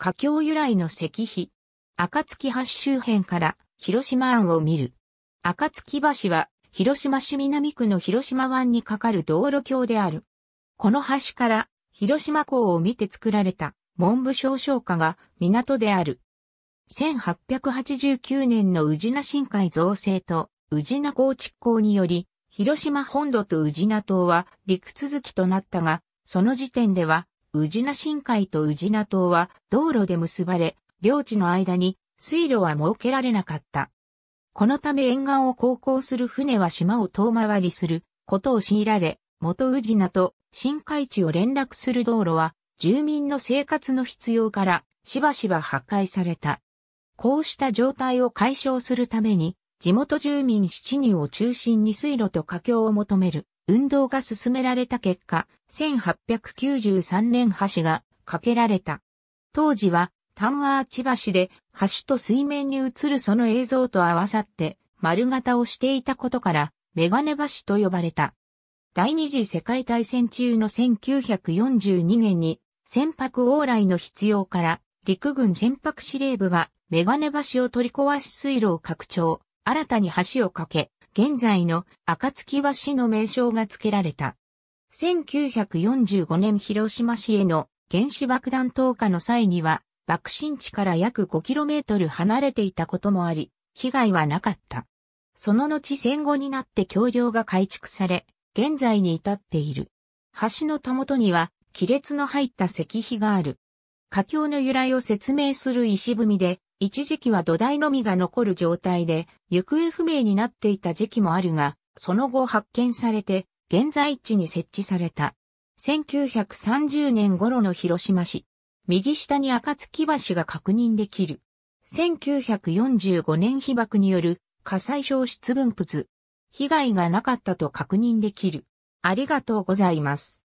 華僑由来の石碑。暁橋周辺から広島湾を見る。暁橋は広島市南区の広島湾に架かる道路橋である。この橋から広島港を見て作られた文部省省下が港である。1889年の宇品深海造成と宇品構築工により、広島本土と宇品島は陸続きとなったが、その時点では宇品深海と宇品島は道路で結ばれ、領地の間に水路は設けられなかった。このため沿岸を航行する船は島を遠回りすることを強いられ、元宇品と深海地を連絡する道路は住民の生活の必要からしばしば破壊された。こうした状態を解消するために地元住民7人を中心に水路と架橋を求める運動が進められた結果、1893年橋が架けられた。当時は、タンアーチ橋で橋と水面に映るその映像と合わさって丸型をしていたことからメガネ橋と呼ばれた。第二次世界大戦中の1942年に船舶往来の必要から陸軍船舶司令部がメガネ橋を取り壊し水路を拡張、新たに橋を架け、現在の暁は市の名称が付けられた。1945年広島市への原子爆弾投下の際には、爆心地から約 5km 離れていたこともあり、被害はなかった。その後戦後になって橋梁が改築され、現在に至っている。橋のたもとには亀裂の入った石碑がある。架橋の由来を説明する石踏みで、一時期は土台のみが残る状態で、行方不明になっていた時期もあるが、その後発見されて、現在地に設置された。1930年頃の広島市。右下に赤月橋が確認できる。1945年被爆による火災消失分布図。被害がなかったと確認できる。ありがとうございます。